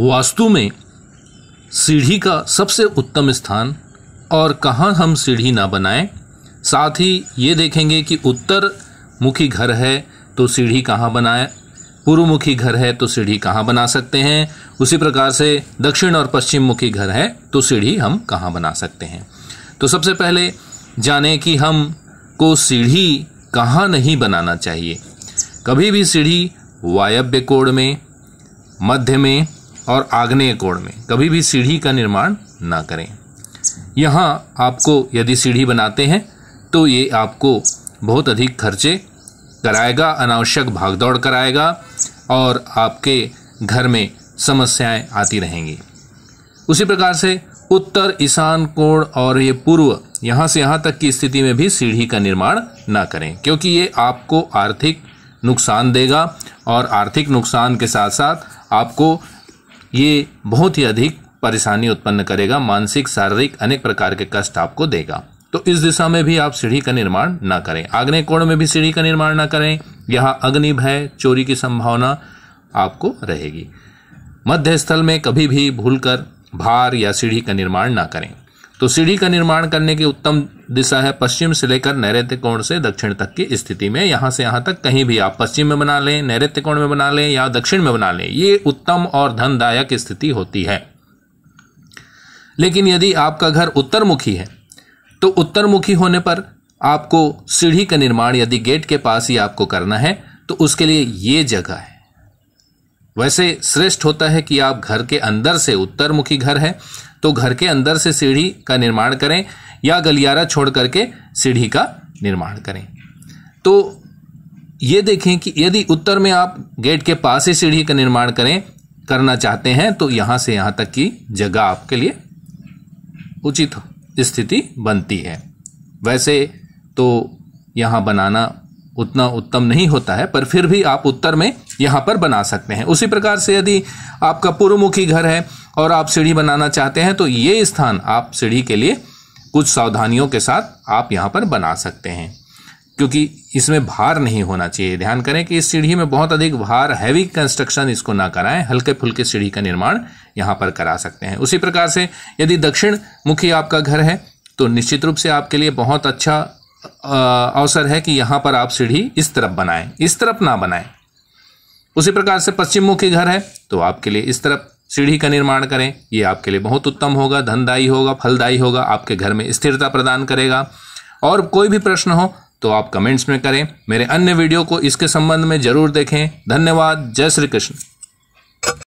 वास्तु में सीढ़ी का सबसे उत्तम स्थान और कहाँ हम सीढ़ी ना बनाएं साथ ही ये देखेंगे कि उत्तर मुखी घर है तो सीढ़ी कहाँ बनाएं पूर्व मुखी घर है तो सीढ़ी कहाँ बना सकते हैं उसी प्रकार से दक्षिण और पश्चिम मुखी घर है तो सीढ़ी हम कहाँ बना सकते हैं तो सबसे पहले जाने कि हम को सीढ़ी कहाँ नहीं बनाना चाहिए कभी भी सीढ़ी वायव्य कोण में मध्य में और आग्नेय कोण में कभी भी सीढ़ी का निर्माण ना करें यहाँ आपको यदि सीढ़ी बनाते हैं तो ये आपको बहुत अधिक खर्चे कराएगा अनावश्यक भागदौड़ कराएगा और आपके घर में समस्याएं आती रहेंगी उसी प्रकार से उत्तर ईशान कोण और ये पूर्व यहाँ से यहाँ तक की स्थिति में भी सीढ़ी का निर्माण ना करें क्योंकि ये आपको आर्थिक नुकसान देगा और आर्थिक नुकसान के साथ साथ आपको ये बहुत ही अधिक परेशानी उत्पन्न करेगा मानसिक शारीरिक अनेक प्रकार के कष्ट आपको देगा तो इस दिशा में भी आप सीढ़ी का निर्माण ना करें आग्नेय कोण में भी सीढ़ी का निर्माण ना करें यहां अग्नि भय चोरी की संभावना आपको रहेगी मध्य स्थल में कभी भी भूलकर भार या सीढ़ी का निर्माण ना करें तो सीढ़ी का निर्माण करने की उत्तम दिशा है पश्चिम से लेकर नैऋत्य कोण से दक्षिण तक की स्थिति में यहाँ से यहाँ तक कहीं भी आप पश्चिम में बना लें नैऋत्य कोण में बना लें या दक्षिण में बना लें ये उत्तम और धनदायक स्थिति होती है लेकिन यदि आपका घर उत्तरमुखी है तो उत्तरमुखी होने पर आपको सीढ़ी का निर्माण यदि गेट के पास ही आपको करना है तो उसके लिए ये जगह है वैसे श्रेष्ठ होता है कि आप घर के अंदर से उत्तर मुखी घर है तो घर के अंदर से सीढ़ी का निर्माण करें या गलियारा छोड़ करके सीढ़ी का निर्माण करें तो ये देखें कि यदि उत्तर में आप गेट के पास ही सीढ़ी का निर्माण करें करना चाहते हैं तो यहां से यहां तक की जगह आपके लिए उचित स्थिति बनती है वैसे तो यहां बनाना उतना उत्तम नहीं होता है पर फिर भी आप उत्तर में यहाँ पर बना सकते हैं उसी प्रकार से यदि आपका पूर्वमुखी घर है और आप सीढ़ी बनाना चाहते हैं तो ये स्थान आप सीढ़ी के लिए कुछ सावधानियों के साथ आप यहाँ पर बना सकते हैं क्योंकि इसमें भार नहीं होना चाहिए ध्यान करें कि इस सीढ़ी में बहुत अधिक भार हैवी कंस्ट्रक्शन इसको ना कराएं हल्के फुल्के सीढ़ी का निर्माण यहाँ पर करा सकते हैं उसी प्रकार से यदि दक्षिण मुखी आपका घर है तो निश्चित रूप से आपके लिए बहुत अच्छा अवसर है कि यहाँ पर आप सीढ़ी इस तरफ बनाएं इस तरफ ना बनाएं उसी प्रकार से पश्चिम मुखी घर है तो आपके लिए इस तरफ सीढ़ी का निर्माण करें ये आपके लिए बहुत उत्तम होगा धनदायी होगा फलदायी होगा आपके घर में स्थिरता प्रदान करेगा और कोई भी प्रश्न हो तो आप कमेंट्स में करें मेरे अन्य वीडियो को इसके संबंध में ज़रूर देखें धन्यवाद जय श्री कृष्ण